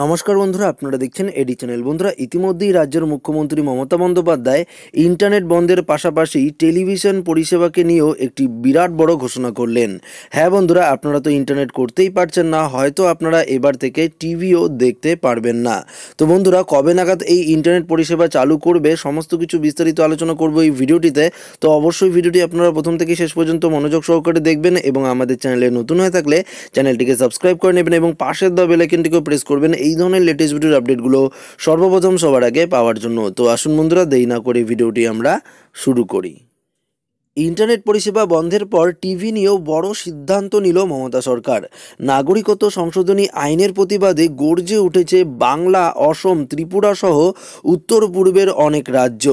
নমস্কার বন্ধুরা আপনারা দেখছেন এডি চ্যানেল বন্ধুরা ইতিমধ্যেই রাজ্যের মুখ্যমন্ত্রী মমতা বন্দ্যোপাধ্যায় ইন্টারনেট বন্ধের পাশাপাশি টেলিভিশন পরিষেবাকে নিয়েও একটি বিরাট বড় ঘোষণা করলেন হ্যাঁ বন্ধুরা আপনারা তো ইন্টারনেট করতেই পারছেন না হয়তো আপনারা এবার থেকে টিভিও দেখতে পারবেন না তো বন্ধুরা কবে নাগাদ এই ইন্টারনেট পরিষেবা চালু করবে সমস্ত কিছু বিস্তারিত আলোচনা করব এই ভিডিওটিতে তো অবশ্যই ভিডিওটি আপনারা প্রথম থেকে শেষ পর্যন্ত মনোযোগ সহকারে দেখবেন এবং আমাদের চ্যানেলে নতুন হয়ে থাকলে চ্যানেলটিকে সাবস্ক্রাইব করে নেবেন এবং পাশের দেওয়া বেলাইকেনটিকেও প্রেস করবেন এই ধরনের লেটেস্ট ভিডিওর আপডেটগুলো সর্বপ্রথম সবার আগে পাওয়ার জন্য তো আসুন বন্ধুরা দেরি না করে ভিডিওটি আমরা শুরু করি ইন্টারনেট পরিষেবা বন্ধের পর টিভি নিয়েও বড় সিদ্ধান্ত নিল মমতা সরকার নাগরিকত্ব সংশোধনী আইনের প্রতিবাদে গর্জে উঠেছে বাংলা অসম ত্রিপুরা সহ উত্তর পূর্বের অনেক রাজ্য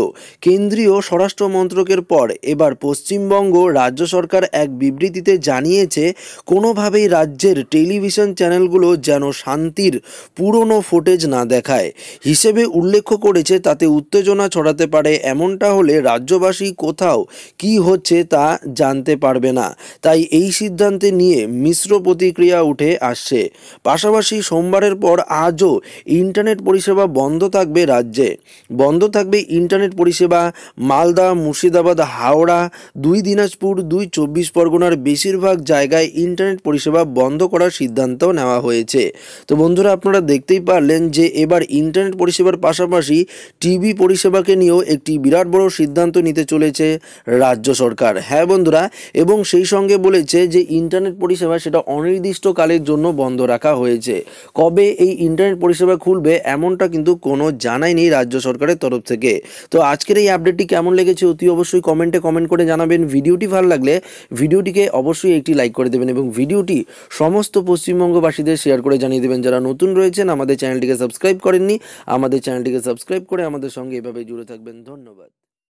কেন্দ্রীয় স্বরাষ্ট্র মন্ত্রকের পর এবার পশ্চিমবঙ্গ রাজ্য সরকার এক বিবৃতিতে জানিয়েছে কোনোভাবেই রাজ্যের টেলিভিশন চ্যানেলগুলো যেন শান্তির পুরনো ফুটেজ না দেখায় হিসেবে উল্লেখ করেছে তাতে উত্তেজনা ছড়াতে পারে এমনটা হলে রাজ্যবাসী কোথাও কী হচ্ছে তা জানতে পারবে না তাই এই সিদ্ধান্তে নিয়ে মিশ্র প্রতিক্রিয়া উঠে আসছে পাশাপাশি সোমবারের পর আজও ইন্টারনেট পরিষেবা বন্ধ থাকবে রাজ্যে বন্ধ থাকবে ইন্টারনেট পরিষেবা মালদা মুর্শিদাবাদ হাওড়া দুই দিনাজপুর দুই চব্বিশ পরগনার বেশিরভাগ জায়গায় ইন্টারনেট পরিষেবা বন্ধ করার সিদ্ধান্ত নেওয়া হয়েছে তো বন্ধুরা আপনারা দেখতেই পারলেন যে এবার ইন্টারনেট পরিষেবার পাশাপাশি টিভি পরিষেবাকে নিয়েও একটি বিরাট বড় সিদ্ধান্ত নিতে চলেছে রাজ্য সরকার হ্যাঁ বন্ধুরা এবং সেই সঙ্গে বলেছে যে ইন্টারনেট পরিষেবা সেটা অনির্দিষ্টকালের জন্য বন্ধ রাখা হয়েছে কবে এই ইন্টারনেট পরিষেবা খুলবে এমনটা কিন্তু কোনো জানাই নেই রাজ্য সরকারের তরফ থেকে তো আজকের এই আপডেটটি কেমন লেগেছে অতি অবশ্যই কমেন্টে কমেন্ট করে জানাবেন ভিডিওটি ভালো লাগলে ভিডিওটিকে অবশ্যই একটি লাইক করে দেবেন এবং ভিডিওটি সমস্ত পশ্চিমবঙ্গবাসীদের শেয়ার করে জানিয়ে দেবেন যারা নতুন রয়েছেন আমাদের চ্যানেলটিকে সাবস্ক্রাইব করেননি আমাদের চ্যানেলটিকে সাবস্ক্রাইব করে আমাদের সঙ্গে এভাবে জুড়ে থাকবেন ধন্যবাদ